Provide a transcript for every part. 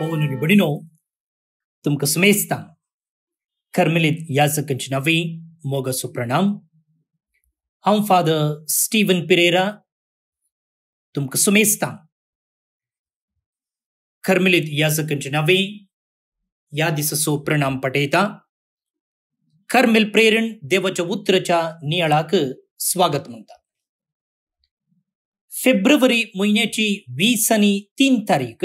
Bolinovino, तुमको समेजता कर्मिलित याजक नवी मोगा सुप्रणाम हम फादर स्टीवन पिरेरा तुमको समेजता कर्मिलित याजक नवी यादिस सुप्रणाम पटेता कर्मिल प्रेरण देवाच्या उतराच्या नियाळाक स्वागत म्हणतात फेब्रुवारी महिन्याची वीस आणि तीन तारीख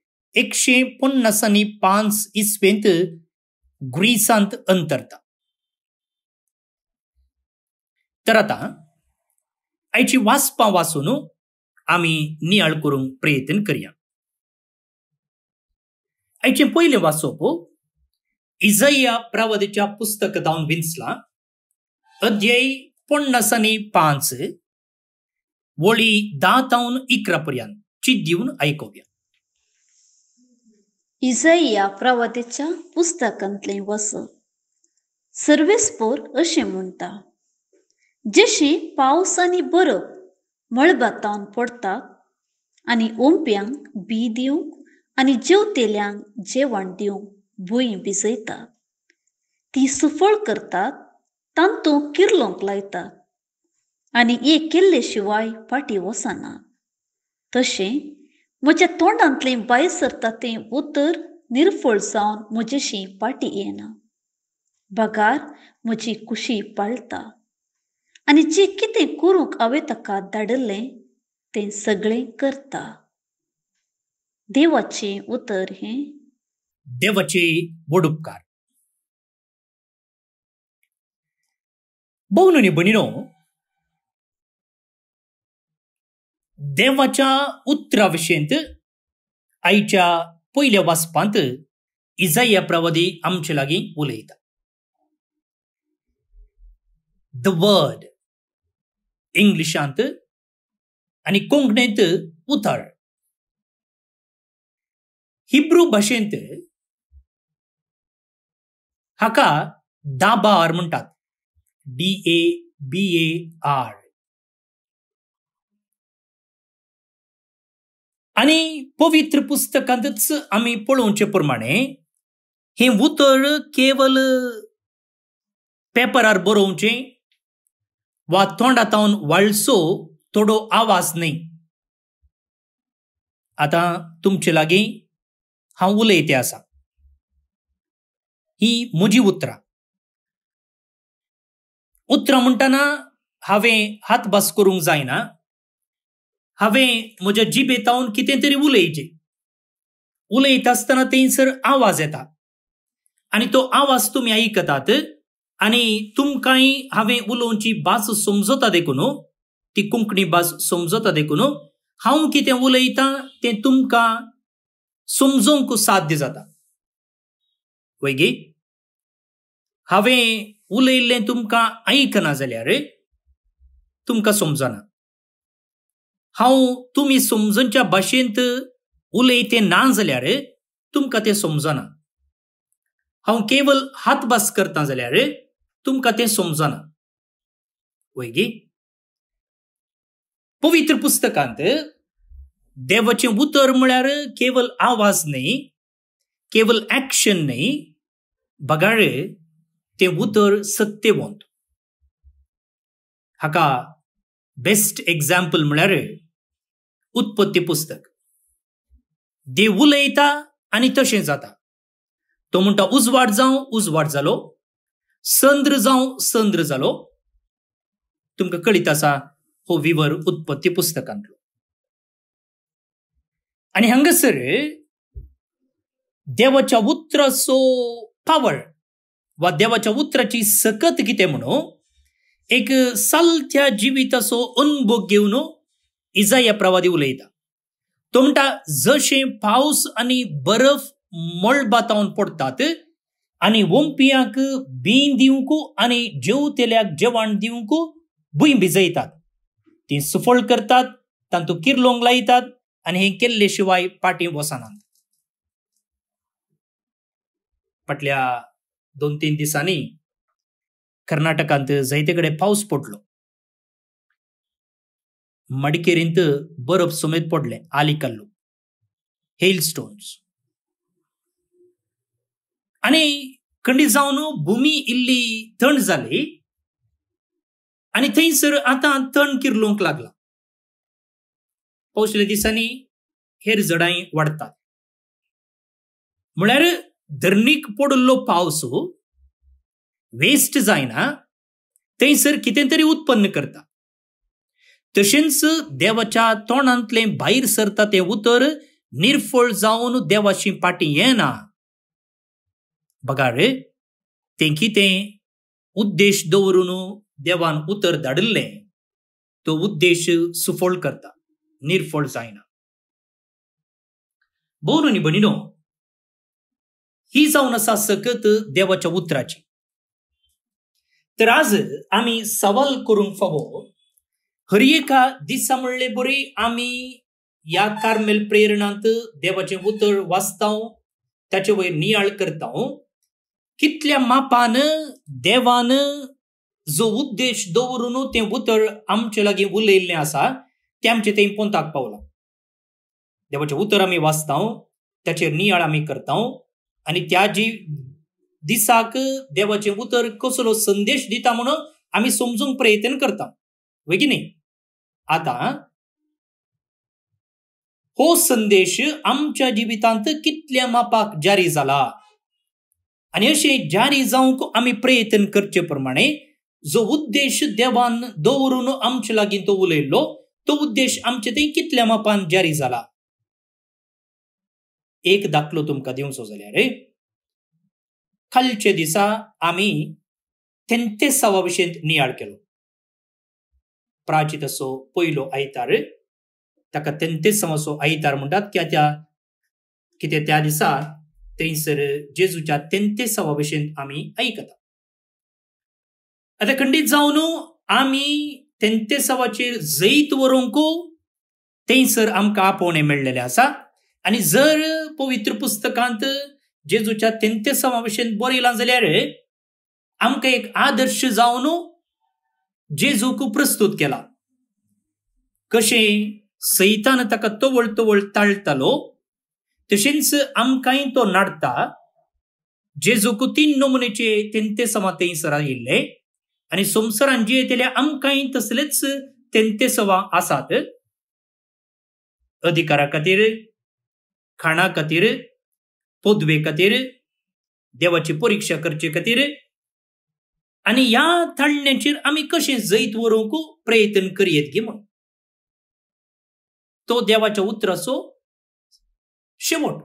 पन्नास आणि पाच इसवेंत ग्रीसांत अंतरता तर आता आईची वाचपा वाचून आम्ही नियाळ करूंक प्रयत्न करया आईचे पहिले वाचोप इजया प्रवदच्या पुस्तक दाऊन विंचला अध्याय पन्नास आणि पांच वळी दातावून इकरा पर्यंत चित दिवन ఇజయ్యా प्रवादेच्या पुस्तकांतले वस सर्वेस्पोर अशें म्हणटा जशी पावस आनी बरफ मळबातावन पडता आनी ओंप्यांक बी दिवंक आनी जेवतेल्यांक जेवण दिवंक भुंय भिजयता ती सुफळ करतात तांतूं किरलोंक लायतात आनी एक केल्ले शिवाय फाटी वसना तशें म्हज्या तोंडांतलें भायर सरता तें उतर निर्फळ जावन म्हजेशी पाटी येना बगार म्हजी खुशी पाळटा आनी जे कितें करूंक हांवें ताका धाडिल्लें तें सगळें करता देवाचे उतर हे देवाचे व्हड उपकार भोवननी देवाच्या उतरावशेंत आयच्या पयल्या वाचपांत इजाया प्रवादी आमचे लागीं उलयता द वर्ड इंग्लिशांत आनी कोंकणींत उतर हिब्रू भाशेंत हाका दाबार म्हणटात D A B A R आणि पवित्र पुस्तकांतच आमी पळोवचे प्रमाणे हें उतर केवल पेपरार बरोवचें वा तोंडात वाळसो तोडो आवाज न्ही आता तुमचे लागी हांव उलयते आसा ही म्हजी उतरां उतरां म्हणटना हांवें हातभास करूंक जायना हांवें म्हज्या जिबेतावन कितें तरी उलयचें उलयत आसतना थंयसर आवाज येता आनी तो आवाज तुमी आयकतात आनी तुमकांय हांवें उलोवची भास समजता देखून ती कोंकणी भास समजता देखून हांव कितें उलयतां तें तुमकां समजोंक साध्य जाता वैगी हांवें उलयल्लें तुमकां आयकना जाल्यार तुमकां समजना हांव तुमी समजूनच्या भाशेंत उलय तें ना जाल्यार तुमकां तें समजना हांव केवळ हातभास करता जाल्यार तुमकां तें समजना वैगी पवित्र पुस्तकांत देवाचें उतर म्हळ्यार केवळ आवाज न्हय केवळ एक्शन न्हय बगाळ तें उतर सत्यवंत हाका बेस्ट एक्झाम्पल म्हळ्यार उत्पत्ती पुस्तक देव उलयता आणि तशें जाता तो म्हणटा उजवाड जावं उजवाड जालो संद्र जावं संद्र जालो तुमकां कळीत आसा हो विवर उत्पत्ती पुस्तकांतलो आणि हंगसर देवाच्या उतराचो पावळ वा देवाच्या उतराची सकत कितें म्हणून एक సల్త్య జీవితసో इजा ఇజాయ प्रवादी उलयता तुमटा जशें पावस आणि बरफ मोळबातावन पडतात आणि वंपियांक बीं दिवंक आनी जेवतेल्याक जेवण दिवंक भूंय भिजयतात ती सुफळ करतात तांतू किरलोंक लायतात आणि हे केल्ले शिवाय पाटी वसनात फाटल्या दोन तीन दिसांनी कर्नाटकांत जैतेकडे पाऊस पावस पडलो मडकेरींत बरफ समेत पडले आलिकल्लू हेल स्टोन्स आनी खंडी जावन भुमी इल्ली थंड जाली आणि थंयसर आता थंड किरलूंक लागला पावसल्या दिसांनी हेर जडाई वाढतात म्हळ्यार धरणीक पडल्लो पावस वेस्ट जायना थंयसर कितें तरी उत्पन्न करता तशेंच देवाच्या तोंडांतलें भायर सरता तें उतर निर्फळ जावन देवाची पाटी येना बघा रे तें कितें उद्देश दवरून देवान उतर धाडिल्लें तो उद्देश सुफळ करता निर्फळ जायना भोवरुनी भणिनो ही जावन आसा सकत देवाच्या उतराची तर आज आम्ही सवाल करूंक फावो हर एका दिसा म्हणले बरी आमी या कार्मेल प्रेरणांत देवाचे उतर वाचतां ताचे वय नियाळ करता कितल्या मापान देवान जो उद्देश दवरून ते उतर आमच्या लागीं उलयल्लें असा ते आमचे ते पोंताक पावलां देवाचें उतर आमी वाचता त्याचे नियाळ आमी करता आणि त्या जी दिसाक देवाचे उतर कसलो संदेश दिता म्हणून आम्ही समजूंक प्रयत्न करता की न्ही आतां हो संदेश आमच्या जिवितांत कितल्या मापाक जारी झाला आणि असे जारी जावंक आम्ही प्रयत्न करचे प्रमाणे जो उद्देश देवान दवरून आमचे लागीं तो उलयल्लो तो उद्देश आमचे थंय कितल्या मापान जारी झाला एक दाखलो तुमकां दिवचो जाल्यार कालचे दिसा आमी तेंतेसावा भशेन नियाळ केलो प्राचीत असो पहिलो आयतार ताका तेंतेसावासो आयतार म्हणतात कित्याक त्या कितें त्या दिसा थंयसर जेजूच्या तेंतेसावा विशेन आमी ऐकतात आतां खंडीत जावन आमी तेंतेसावाचेर जैत व्हरूंक थंयसर आमकां आपोवणें मिळलेले आसा आनी जर पवित्र पुस्तकांत जेजूच्या तेंते समावेशन बरं येला जाल्यार आमकां एक आदर्श जावन जेजूक प्रस्तुत केला कशें सैतान ताका तवळ तवळ ताळटालो तशेंच आमकांय तो नाडता जेजूक तीन नमुनेचे तेंते समा सरा आयिल्ले आनी संवसारान जे येतले आमकांय तसलेच तेंते सवा आसात अधिकारा खातीर खाणा खातीर पोदवे खातीर देवाची परीक्षा करचे खातीर आणि या थाळण्याचेर आमी कशें जैत व्हरूंक प्रयत्न करयेत गे तो देवाच्या उतराचो शेवट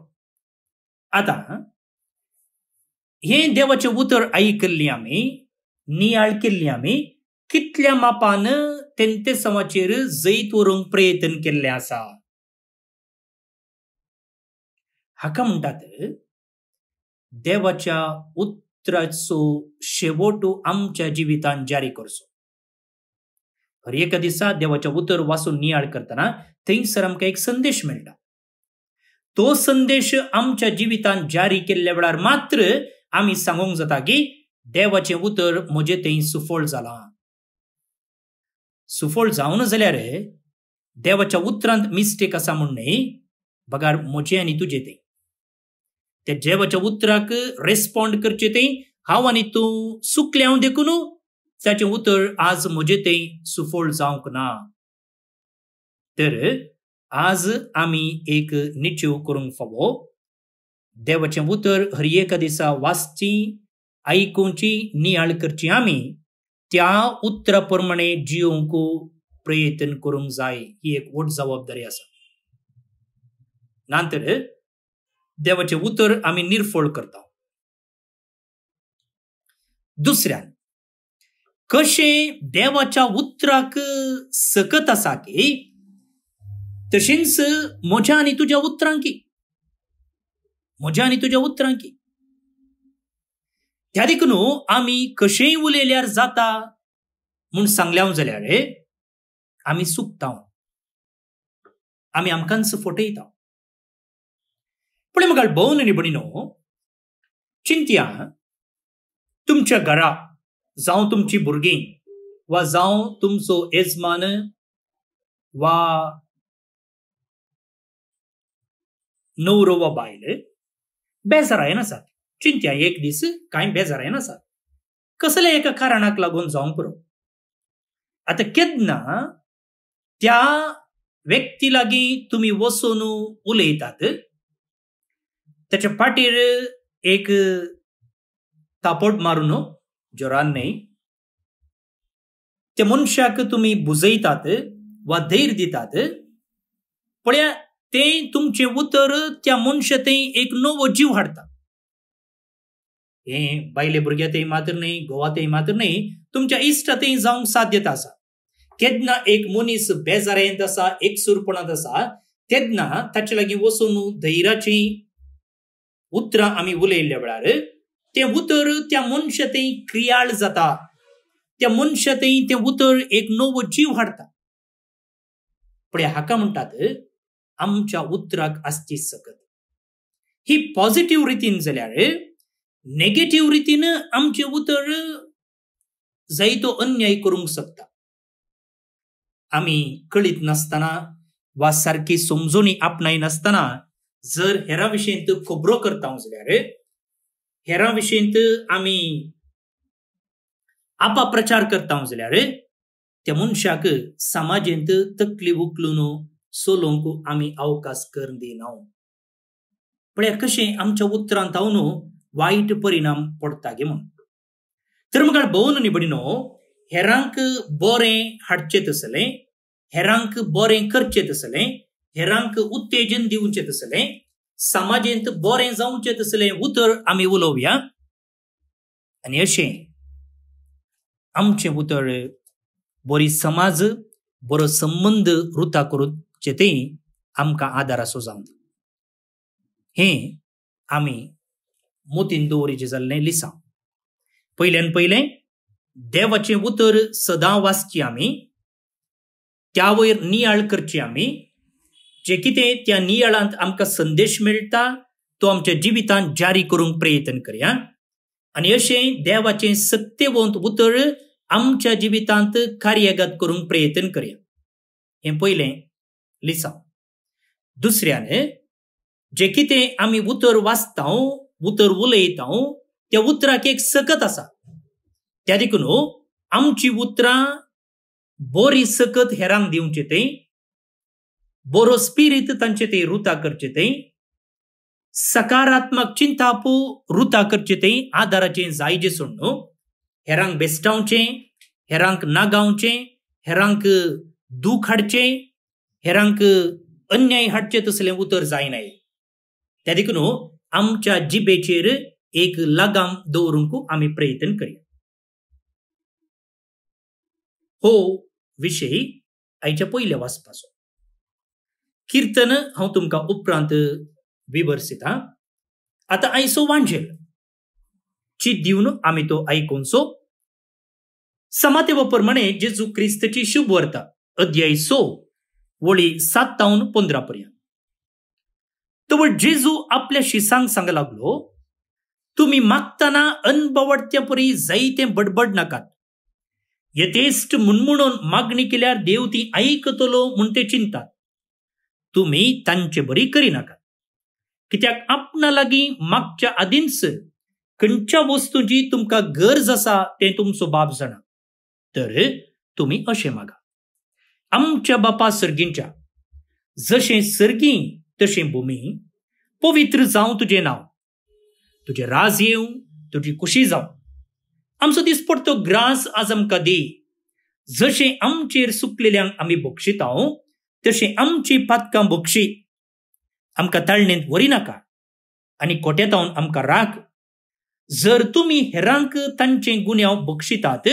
आता हे देवाचें उतर आयकल्लें आम्ही नियाळ केल्ली आम्ही कितल्या मापान तेंते समाचेर जैत व्हरूंक प्रयत्न केल्ले आसा हाका म्हणटात देवाच्या उतराचो शेवटो आमच्या जिवितान जारी करचो हर एका दिसा देवाच्या उतर वाचून नियाळ करतना थंयसर आमकां एक संदेश मेळटा तो संदेश आमच्या जिवितान जारी केल्ल्या वेळार मात्र आमी सांगूंक जाता की देवाचे उतर म्हजे थंय सुफळ जाला सुफळ जावन जाल्यार देवाच्या उतरांत मिस्टेक आसा म्हूण न्हय बगार म्हजें आनी तुजें तें त्या जेबाच्या उतराक रेस्पॉन्ड करचे ते हांव आनी तूं सुकल्याव देखून ताचें उतर आज म्हजें तें सुफळ जावंक ना तर आज आमी एक निश्चय करूंक फावो देवाचें उतर हर एका दिसा वाचची आयकुची नियाळ करची आमी त्या उतरा प्रमाणे जिवंक प्रयत्न करूंक जाय ही एक व्हड जबाबदारी आसा नंतर देवाचे उतर आम्ही निरफोळ करता दुसऱ्यान कशें देवाच्या उतराक सकत असा की तशेंच म्हज्या आनी तुझ्या उतरांकी म्हज्या आनी तुज्या उतरांकी त्या देखून आमी कशेंय उलयल्यार जाता म्हूण सांगल्या जाल्यार आम्ही सुकता आम्ही आमकांच फटयता मग भोवनी निबणीनो चिंत्या तुमच्या घरा जावं तुमची भुरगीं वा जावं तुमचो येजमान वा नवरो वा बायल बेजारायन आसात चिंत्या एक दीस कांय बेजारायन आसात कसल्या एका कारणाक लागून जावंक पुरो आतां केदना त्या व्यक्ती लागीं तुमी वसून उलयतात त्याच्या पाठीर एक तापोट मारून जोरान न्हय त्या मनशाक तुम्ही बुजयतात वा धैर्य दितात पळया ते तुमचे उतर त्या मनशा ते एक नवो जीव हाडटा हे बायले ते मात्र न्हय ते मात्र न्हय तुमच्या ते जावंक साध्यता असा केदना एक मनीस बेजारेंत आसा एकसुरपणांत असा तेदना ताचे लागीं वचून धैर्याची उतरां आम्ही उलयल्ल्या वेळार ते उतर त्या मनशां क्रियाळ जाता त्या मनशात ते उतर एक नवो जीव हाडता पण हाका म्हणटात आमच्या उतराक आसची सकत ही पॉझिटिव्ह रितीन जाल्यार नेगेटिव्ह रितीन आमचे उतर जायतो अन्याय करूंक शकता आमी कळीत नसताना वा सारकी समजुणी आपणाय नसताना जर हेरा विषयंत खबरो करता जे हेरा विषयंत आम्ही प्रचार करता ज्यार त्या मनशाक समाजेंत तकली उकलून सोलूक अवकाश दिना पण कशें आमच्या उतरांत वायट परिणाम पडता गे म्हणून तर मग भोवन निबडिनो हेरांक बरे हाडचे तसले हेरांक बरे करचे तसले हेरांक उत्तेजन दिवचे तसले समाजेंत बोरे जावचे तसले उतर आमी उलोवया आणि असे आमचे उतर बरी समाज बरो संबंध रुता करूचे ते आमकां आदार असो जावन हे आमी मोतीन दवरीचें जाल्लें लिसांव पयल्यान पयलें देवाचें उतर सदां वाचची आमी त्या वयर नियाळ करची आमी जे कितें त्या नियाळांत आमकां संदेश मेळटा तो आमच्या जिवितांत जारी करूंक प्रयत्न करया आनी अशें देवाचें सत्यवंत उतर आमच्या जिवितांत कार्यगत करूंक प्रयत्न करया हें पयलें लिसांव दुसऱ्यान जे कितें आमी उतर वाचतां उतर उलयतां त्या उतराक एक सकत आसा त्या देखून हो, आमची उतरां बरी सकत हेरांक दिवची तें బోరోస్పిరిత్ తంచితే ఋతాకర్చితే ಸಕಾರಾತ್ಮಕ ಚಿಂತಾಪು ಋತಾಕರ್ಚಿತೈ ಆಧಾರಾಚೆ जायजे सोडणू हेरांक बेस्टावचे हेरांक नागावचे हेरांक दूख हाडचे हेरांक अन्याय हाडचे तसले उतर जायनाय त्या देखून हो, आमच्या जिबेचेर एक लगाम दवरूंक आम्ही प्रयत्न करया हो विशय आयच्या पयले वाचपासून कीर्तन हांव तुमकां उपरांत विवर्सिता आतां आयसो वांजेल ची दिवन आमी तो आयकून सो समाते प्रमाणे जेजू क्रिस्तची शुभ वर्ता अध्याय सो वळी सात तावन पंदरा तो तवळ जेजू आपल्या शिसांक सांग लागलो तुम्ही मागताना अनबवडत्या परी जायते बडबड नाकात यथेष्ट म्हणून मागणी केल्यार देव ती ऐकतलो म्हूण ते चिंतात तुम्ही तांचे बरी करी नका कित्याक आपणा लागीं मागच्या आदींच खंयच्या वस्तूची तुमकां गरज आसा ते तुमचो बाब जाणा तर तुम्ही अशें मागा आमच्या बापा सर्गींच्या जशें सर्गी तशें भुमी पवित्र जावं तुजें नांव तुजें राज येवं तुजी खुशी जावं आमचो तो ग्रास आज आमकां दी जशें आमचेर सुकलेल्यांक आमी बक्षितांव तशी पातकां बक्षी आमकां ताळणेन व्हरिनाका आनी कोटेतावन आमकां राख जर तुमी हेरांक तांचे गुन्यांव बक्षितात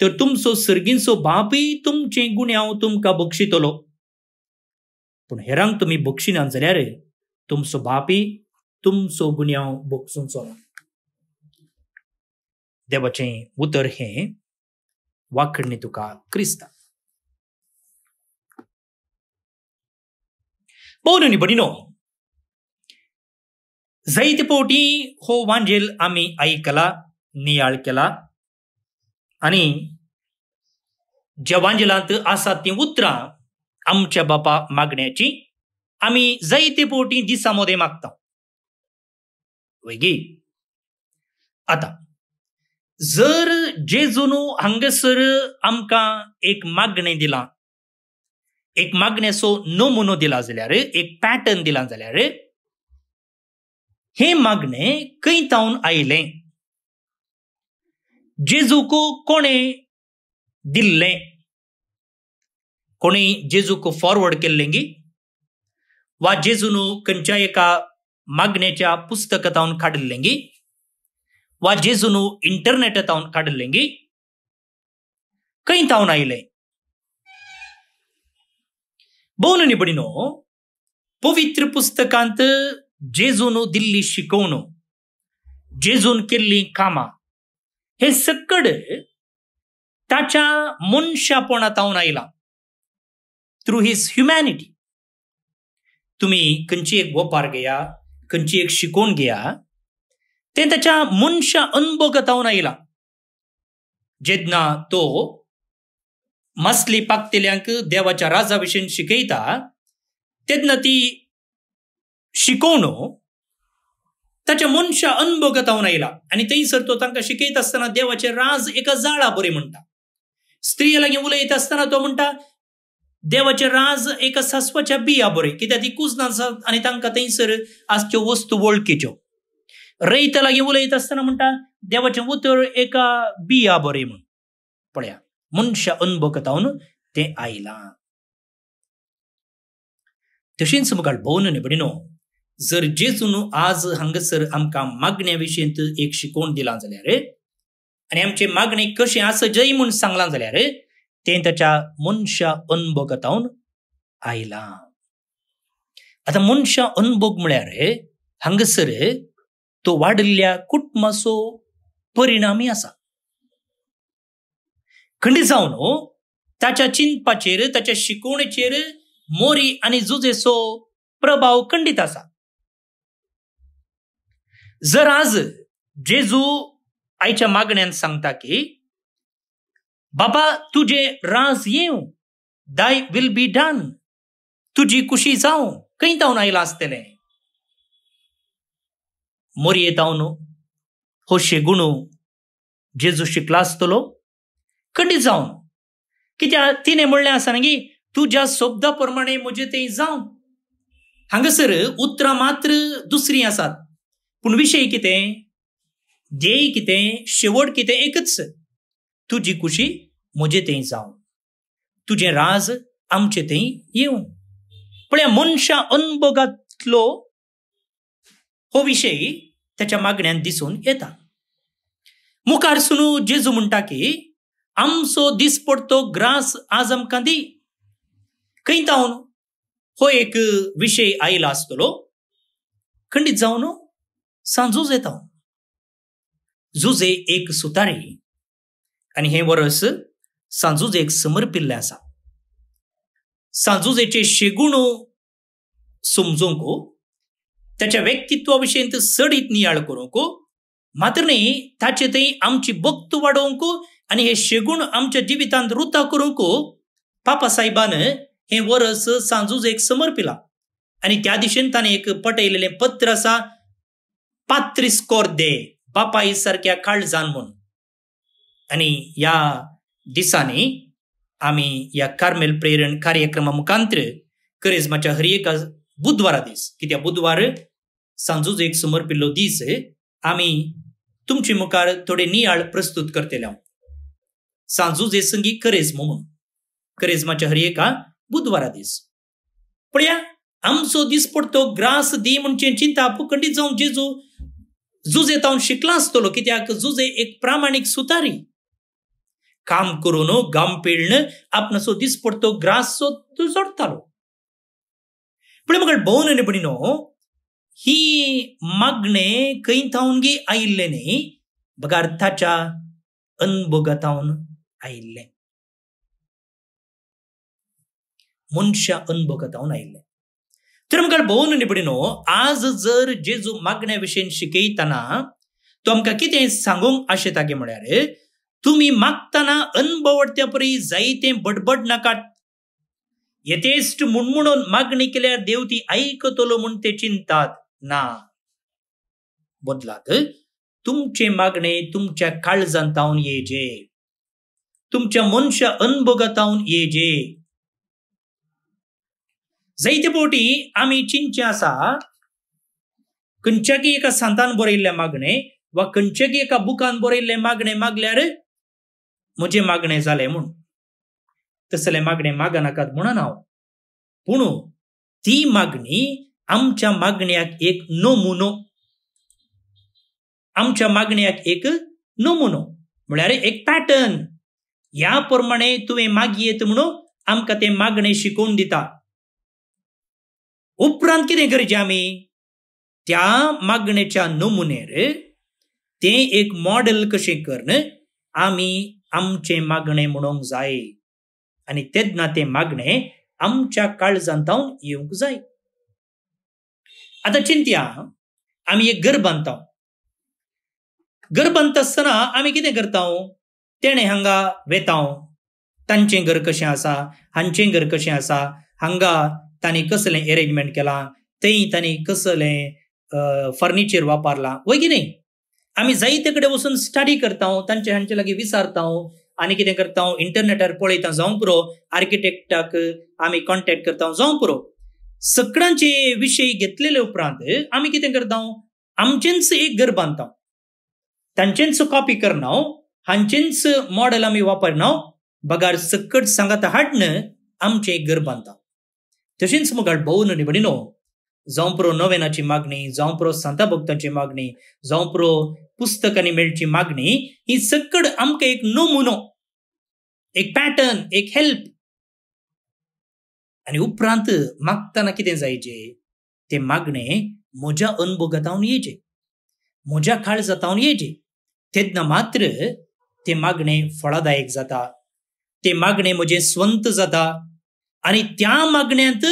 तर तुमचो सर्गींचो बापूय तुमचे गुन्यांव तुमकां बक्षितलो पूण हेरांक तुमी बक्षिना जाल्यार तुमचो बापी तुमचो गुन्यांव बक्षूंचो ना देवाचें उतर हें वाखडणी तुका क्रिस्तांव बडिनो, जैत जैतपोटी हो वांजेल आम्ही ऐकला नियाळ केला आणि ज्या वांजेलांत आसा ती उतरां आमच्या बापा मागण्याची आम्ही पोटी दिसा मोदे मागता वेगी आता जर जुनू हंगसर आमकां एक मागणें दिला, एक नो नमुनो दिला जाल्यार एक पॅटर्न दिला जाल्यार हे मागणे खंय तावन आयले जेजूको कोणे दिल्ले कोणी जेजूक फॉरवर्ड केल्ले गी वा जेजून खंयच्या एका मागण्याच्या पुस्तकतावन काडिल्लें गी वा जेजून तावन काडिल्लें गी खंय तावन आयलें बोल निबडिनो पवित्र पुस्तकांत जेजून दिल्ली शिकवणो जेजून केल्ली कामा, हे सकड ताच्या मनशापणात हांव आयला थ्रू हिज ह्युमॅनिटी तुम्ही खंयची एक बोपार घेया खंयची एक शिकोण घेया ते त्याच्या मनशा अनुभव आयला जेदना तो ಮಸ್ಲಿ ಪಾಕ್ತಿಲ್ಯಾಂಕ್ देवाच्या राजा ವಿಷಯ शिकयता ತೆದ್ನ ती शिकवणं ताच्या मनशा अनुभव गतावन आयला आनी थंयसर तो तांकां शिकयता आसतना देवाचे राज एका जाळा बरें म्हणटा स्त्री लागीं उलयता आसतना तो म्हणटा देवाचे राज एका सासवाच्या बिया बरें कित्याक ती कुजना आणि आनी तांकां थंयसर आसच्यो वस्तू वळखीच्यो रयता लागीं उलयता आसतना म्हणटा देवाचें उतर एका बिया बरें म्हण पळया முன்ஷன் பொக்கத்தாவுன்னு ते आयला तशींच मुखार भोवन निबडिनो जर जेजून आज हंगसर आमकां मागण्या विषयंत एक शिकोवण दिलां जाल्यार आनी आमचे मागणे कशे आसा जय म्हणून सांगला जाल्यार ते ताच्या मनशा अनभोगतावन आयला आता मनशा अनभोग म्हळ्यार हांगासर तो वाडिल्ल्या कुटुंबाचो परिणामी आसा खंडीत जाऊन हो ताच्या चिंतपाचेर ताच्या शिकवणेचेर मोरी आणि जुजेचो प्रभाव खंडीत असा जर आज जेजू आयच्या मागण्यांत सांगता की बाबा तुझे राज येव दाय विल बी डन तुझी कुशी जाऊ खंय जाऊन आयला आसतले मोरये तावन हो शेगुणू जेजू शिकला आसतलो कटीत जाऊ कित्या तिणें म्हणलें आसा की तुज्या शब्दा प्रमाणे म्हजे ते जाऊ हांगासर उतरां मात्र दुसरी आसात पूण विशय कितें ध्येय कितें शेवट कितें एकच तुजी खुशी म्हजें थंय जावं तुजें राज आमचे ते येवं ह्या मनशा अनभोगांतलो हो विशय त्याच्या मागण्यांत दिसून येता मुखार सुनू जेजू म्हणटा की आमसो पडतो ग्रास ग्रास कांदी काही जाऊन हो एक विषय आयला आसतलो खंडीत जावन सांजूच येता जुजे एक सुतारे आणि हे वरस एक समर्पिल्लें आसा सांजुजेचे शेगुण समजूंक त्याच्या व्यक्तित्वा विशयी सडीत नियाळ करूंक मात्र न्ही ताचे थंय आमची भक्त वाडोवंक आणि हे शेगूण आमच्या जीवितांत रुता करूको पापा साहेबान हे वरस एक समर्पिला आणि त्या दिशेन ताणें एक पटयलेलें पत्र असा पात्री कोर दे बापाई सारक्या जाण म्हूण आणि या दिसांनी आम्ही या कार्मेल प्रेरण कार्यक्रमा मुखांत्र करिज्माच्या हर एका बुधवारा दीस कित्याक बुधवार सांजूच एक समर्पिल्लो दीस आम्ही तुमची मुखार थोडे नियाळ प्रस्तुत करतेला सांजू जे संगी करेज मोमो करेजमाच्या हरियेका बुधवारा दीस या आमचो दीस पडतो ग्रास दी म्हणजे चिंता पोकंडी जावं जेजू जुजे तावन शिकला आसतलो कित्याक जुजे एक प्रामाणिक सुतारी काम करून गाम पेळण आपणाचो दीस पडतो ग्रास सो तू जोडतालो पण म्हाका भोवन आणि बणी न्हू ही मागणे खंय थावन गी आयिल्ले न्ही बगार्थाच्या अनभोगातावन അയില്ലേ ಮುನ್ಷ ಅನ್ಬಕತವನ ಇಲ್ಲೆ ತಿರುಮಗಳ ಬೋನು आज जर जेजू मागण्या विशीं शिकयतना तो आमकां कितें सांगूंक अशें तागे म्हळ्यार तुमी मागतना अनबवडत्या परी जायते बडबड नाकात येतेश्ट मुणमुणून मागणी केल्यार देव ती आयकतलो म्हूण ते चिंतात ना बदलात तुमचे मागणे तुमच्या काळजांत जावन येजे तुमच्या मनशा अनभोगतावन येजे जायते फावटी आमी चिंचे आसा खंच्याकी एका संतान बरयल्ले मागणे वा खंच्याकी एका बुकान बरयल्ले मागणे मागल्यार म्हजें मागणे जालें म्हूण तसलें मागणे मागनाकात म्हणून हांव पूण ती मागणी आमच्या मागण्याक एक नमुनो आमच्या मागण्याक एक नमुनो म्हळ्यार एक पॅटर्न तुवें मागी येत म्हणून आमकां ते मागणे शिकवून दिता उपरांत किती करचे आम्ही त्या मागणेच्या नमुनेर ते एक मॉडेल कशे करन आम्ही आमचे मागणे म्हणूंक जाय आणि तेदना ते मागणे आमच्या काळजांतावन येवंक जाय आता चिंत्या आम्ही एक घर बांधता घर बांधता आसतना आम्ही कितें करता तेणे हंगा वेताव तांचें घर कशें आसा हांचें घर कशें आसा हांगा तांणी कसलें अरेंजमेंट केलां थंय तांणी कसलें फर्निचर वापरलां वगैरे आमी जायते कडेन वचून स्टडी करता तांचे हांचे लागीं विचारता आनी कितें करता इंटरनेटार पळयता जावं पुरो आर्किटेक्टाक आमी कॉन्टेक्ट करता जावं पुरो सगळ्यांचे विषय घेतलेले उपरांत आमी कितें करता आमचेंच एक घर बांदता तांचेंच कॉपी करना हांचेच मॉडेल आमी वापरना बगार सकट सांगात हाडणं आमचे एक घर बांदता तशीच मुखार भोवन आनी प्रो नोवेनाची मागणी जावं प्रो सांता भक्तांची मागणी जावं प्रो पुस्तकांनी मेळची मागणी ही सकड आमकां एक नमुनो एक पॅटर्न एक हेल्प आणि उपरांत मागताना कितें जायचें तें मागणें म्हज्या अनुभोगातावन येचें म्हज्या काळजातावन येचें तेदना मात्र ते मागणे फळदायक जाता ते मागणे म्हणजे स्वंत जाता आणि त्या मागण्यांत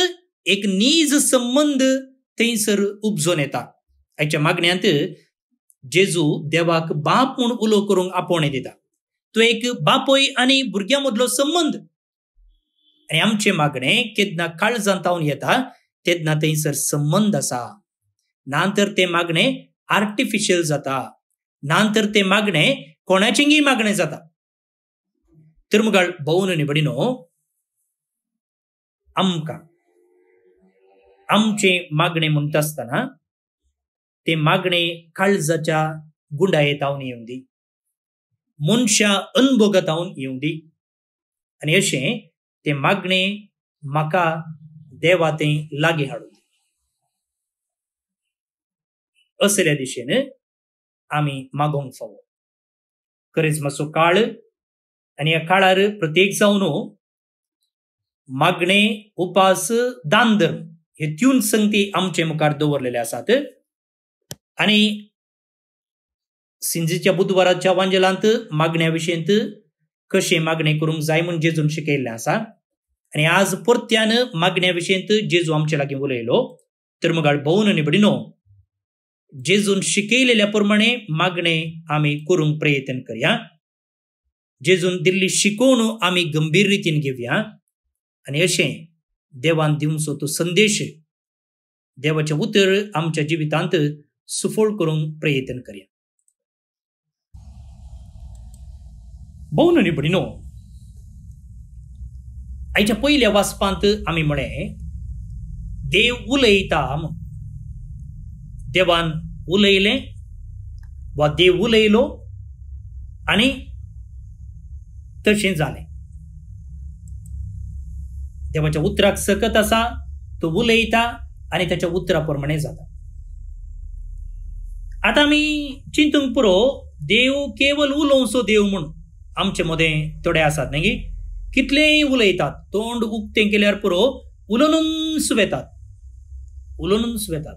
एक नीज संबंध थंयसर उपजून येता आयच्या मागण्यात जेजू देवाक बाप म्हूण उलो करूंक आपोवणे दिता तो एक बापोय आणि भुरग्यां मधलो संबंध आणि आमचे मागणे केदना काळजांत जावन येता तेन्ना थंयसर संबंध असा नंतर ते मागणे आर्टिफिशियल जाता नंतर ते मागणे कोणाची मागणें जाता तिरमगाळ भोवन निबडिनो आमकां आमचे मागणें म्हणटा आसतना ते मागणें काळजाच्या गुंडायेतावन येऊन दी मनशा अनभोगतावन येऊन दी आनी अशें तें मागणें म्हाका देवा ते लागीं हाडूं दी असल्या दिशेन आम्ही मागोवंक फावो करिज्माचो काळ आणि या काळार प्रत्येक जाऊन मागणे उपास दांद हे तीन संगती आमचे मुखार दवरलेले असतात आणि सिंजीच्या बुधवाराच्या वांजलांत मागण्या कसे मागणे मागणें करूंक जाय म्हूण जेजून शिकयल्लें आसा आणि आज परत्यान मागण्या जेजू आमचे लागीं उलयलो तर मग भोवन आणि बडिनो जेजून जून मागणे आम्ही करूंक प्रयत्न करया जेजून दिल्ली शिकवण आम्ही गंभीर रितीन घेऊया आणि असे देवान दिवसो तो संदेश देवाचे उतर आमच्या जिवितांत सुफोळ करूंक प्रयत्न करया भोवन न्ही भणिनो आयच्या पहिल्या वाचपांत आम्ही म्हणे देव उलयता देवान उलयले वा देव उलयलो आणि तशें झाले देवाच्या उतराक सकत असा तो उलयता आणि त्याच्या उतराप्रमाणे जाता आता आमी चिंतूंक पुरो देव केवळ उलोवचो देव म्हणून आमचे मध्ये थोडे आसात न्ही कितलेही उलयतात तोंड उक्तें केल्यार पुरो उलोलून सुवेतात उलोवनून सुवेतात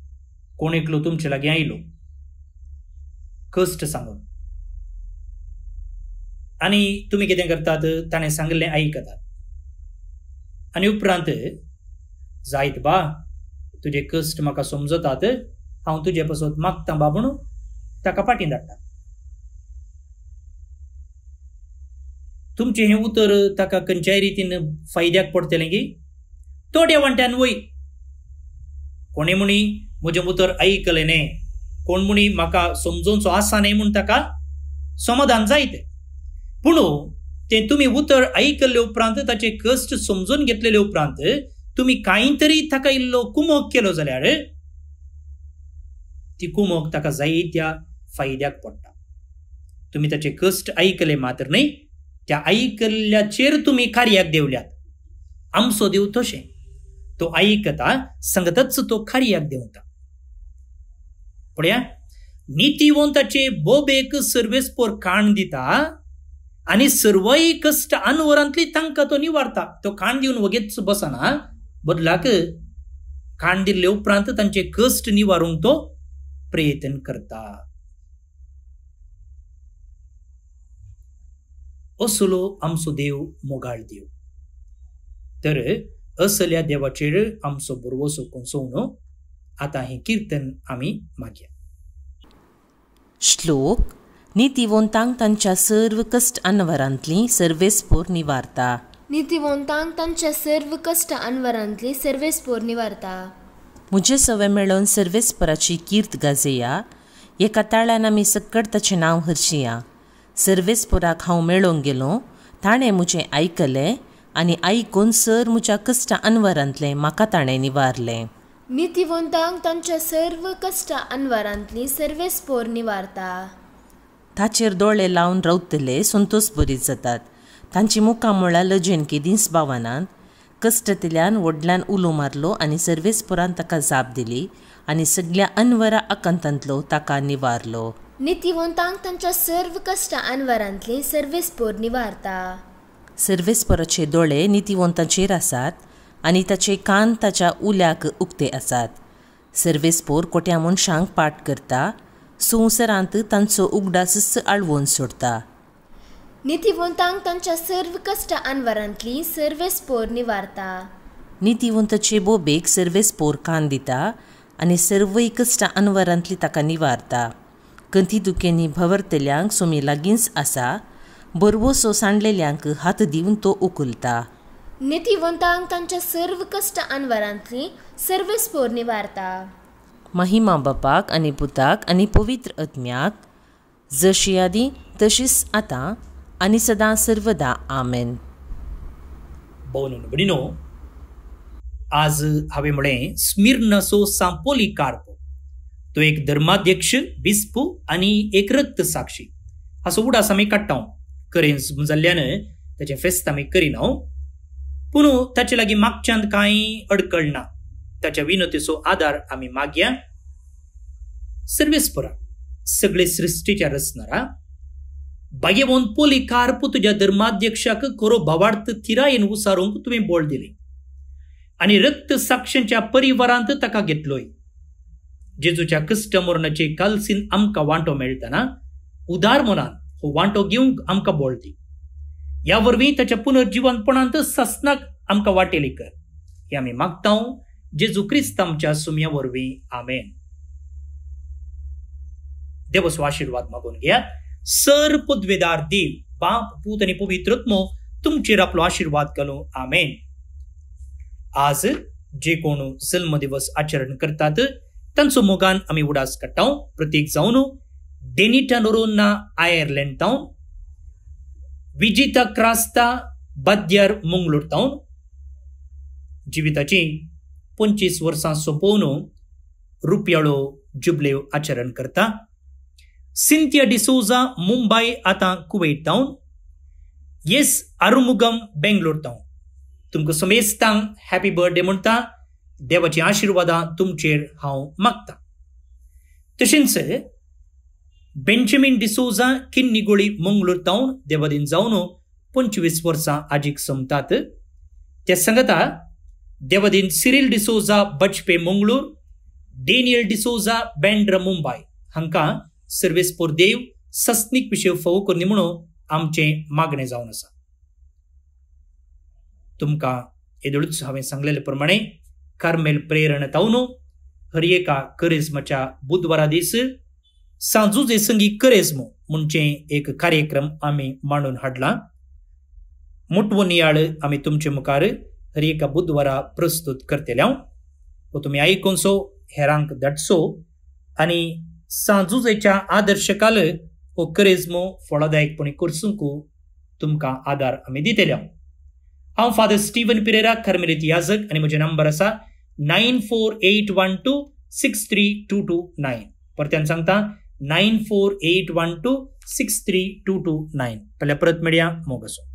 कोण तुमचे लागे आयलो कष्ट सांगून आणि तुम्ही कितें करतात ताणें सांगलें आयकतात आनी उपरांत जायत बा तुजे कश्ट म्हाका समजतात हांव तुजे पासून मागता बा म्हणून ताका फाटीं धाडटा तुमचें हें उतर ताका खंयच्याय रितीन फायद्याक पडटलें की तो देवांट्यान वय कोणी म्हणी म्हजें उतर आयकलें न्ही कोण म्हणी म्हाका समजून आसा न्ही म्हूण ताका समाधान जायते पूण तें तुमी उतर आयकल्ले उपरांत ताचे कश्ट समजून घेतलेले उपरांत तुमी कांय तरी ताका इल्लो कुमोग केलो जाल्यार ती कुमोक ताका जायत्या फायद्याक पडटा तुम्ही ताचे कष्ट ऐकले मात्र नाही त्या ऐकल्याचेर तुम्ही कार्याक देवल्यात आमचो देव तशें तो ऐकता संगतच तो कार्याक देवता ಪುಳಿಯ ನೀತಿವಂತಾचे बोबेक सर्वेस पोर काण दिता आणि सर्वय कष्ट अनवरांतली तांकां तो निवारता तो काण दिवन वगेच बसना बदलाक काण दिले उपरांत त्यांचे कष्ट निवारून तो प्रयत्न करता असलो आमचो देव मोगाळ देव तर असल्या देवाचेर आमचो बरोसो आता हे कीर्तन आम्ही मागया श्लोक नितिवंतांक तांच्या सर्व कष्ट अनवरांतली सर्वेस्पोर निवारता नितिवंतांक तांच्या सर्व कष्ट अनवरांतली सर्वेस्पोर निवारता मुझे सवय मेळोवन सर्वेस्पराची कीर्त गाजया एका ताळ्यान आमी सकट ताचें नांव हरशिया सर्वेस्पोराक हांव मेळोंक गेलों ताणें म्हजें आयकलें आनी आयकून सर म्हज्या कष्ट अनवरांतलें म्हाका ताणें निवारलें नितिवंतांक तांच्या सर्व कष्ट अनवरांतली सर्वेस पोर निवारता ताचेर दोळे लावन रावतले संतोषपुरीत जातात तांची मुखां म्हळ्यार लजेन केदींच भावनांत कश्टतल्यान वडल्यान उलो मारलो आनी सर्वेस्पुरान ताका जाप दिली आनी सगळ्या अनवरा अकंतांतलो ताका निवारलो नितीवंतांक तांच्या सर्व कश्ट अनवरांतली सर्वेस्पोर निवारता सर्वेस्पोराचे दोळे नितीवंतांचेर आसात आणि ताचे कान ताच्या उल्याक उक्ते असात सर्वेस्पोर पोर कोट्या मनशांक पाठ करता संवसारांत तांचो उगडासस आळवून सोडता नितिवंतांक तांच्या सर्व कष्ट आनवरांतली सर्वेस पोर निवारता नितिवंतचे बोबेक सर्वेस पोर कान दिता आनी सर्व कष्ट अनवरांतली ताका निवारता कंथी दुखेनी भवरतल्यांक सोमी लागींच आसा बरवो सांडलेल्यांक हात दिवन तो उकुलता नितीवंतांक तांच्या सर्व कष्ट अनवरांतली सर्व वार्ता वार्ता महिमा बापाक आणि पुताक आणि पवित्र आत्म्याक जशी आदी तशीच आतां आनी सदां सर्वदा आमेन भोवन भणिनो आज हांवें म्हळें स्मीर नसो सांपोली कार्पो तो एक धर्माध्यक्ष बिस्पू आनी एक रक्त साक्षी हाचो उडास आमी काडटा हांव करेन जाल्ल्यान ताचें फेस्त आमी करीन पुनु ताचे लागी मागच्यान काही अडकळ ना त्याच्या विनतेचा आधार आमी मागया सर्वेस्परा सगळे सृश्टीच्या रचनारा बागेबोन पोली कारपू तुझ्या धर्माध्यक्षाक खरो भावार्थ थिरायेन उसारूंक तुम्ही बोल दिले आनी रक्त साक्षांच्या परिवारांत ताका घेतलोय जेजूच्या कश्ट कालसीन आमकां वांटो मेळटना उदार मनान हो वांटो घेवंक आमकां बोल दी यावरवी ताच्या पुनर्जीवनपणांत सस्नक आमकां वाटेली कर हे आमी मागतांव जेजू क्रिस्त आमच्या सुम्या वरवीं आमेन देवस्व आशिर्वाद मागून घेयात सर पदवेदार देव बाप पूत आणि पवित्रत्मो तुमचेर आपलो आशिर्वाद घालूं आमेन आज जे कोण जल्म दिवस आचरण करतात तांचो मोगान आम्ही उडास काडटा प्रत्येक जाऊन डेनिटा नोरोना आयर्लंड विजिता ಕ್ರಾಸ್ತ बद्यर ಮುಂಗ್ಳೂರ್ जिविताची पंचवीस वर्सां सोंपोवन रुपयाळो जुबलेव आचरण करता सिंथिया डिसोजा मुंबय आतां कुवेट तावन येस आरुमुगम बेंगलोर तावन तुमकां समेस्तांक हॅपी बर्थडे म्हणटा देवाची आशिर्वादां तुमचेर हांव मागतां तशेंच डिसोजा ಡಿಸೋಜಾ ಕಿನ್ನಿಗುಳಿ मंगळूर ತೌನ್ देवादिन जाऊन पंचवीस वर्सां आजीक समतात ते सांगता देवदीन Cyril D'Souza Bajpe Mangalore Daniel D'Souza Bandra Mumbai हांकां सर्वेस्पोर देव सस्नीक विषय फोव करनी म्हणून आमचे मागणें जावन आसा तुमकां येदोळूच हांवें सांगलेले प्रमाणे कार्मेल प्रेरण तावनो हर एका बुधवारा दीस सांजू जे संगी म्हणजे एक कार्यक्रम आम्ही मांडून हाडला नियाळ आम्ही तुमचे मुखार हर एका बुधवारा प्रस्तुत करतले व हो तुम्ही सो हेरांक दटसो आणि सांजुजेच्या आदर्श काल हो करेज्मो फळदायकपणे करसूंक तुमकां आदार आमी आम्ही हांव फादर स्टीवन पिरेरा खरमेलीत याजक आणि माझे नंबर असा nine four eight one two six three two two nine परत्यान सांगता nine four eight one two six three two two nine ಪಲ್ಲೆ ಪರತ್ ಮಿಡಿಯಾ ಮುಗಿಸು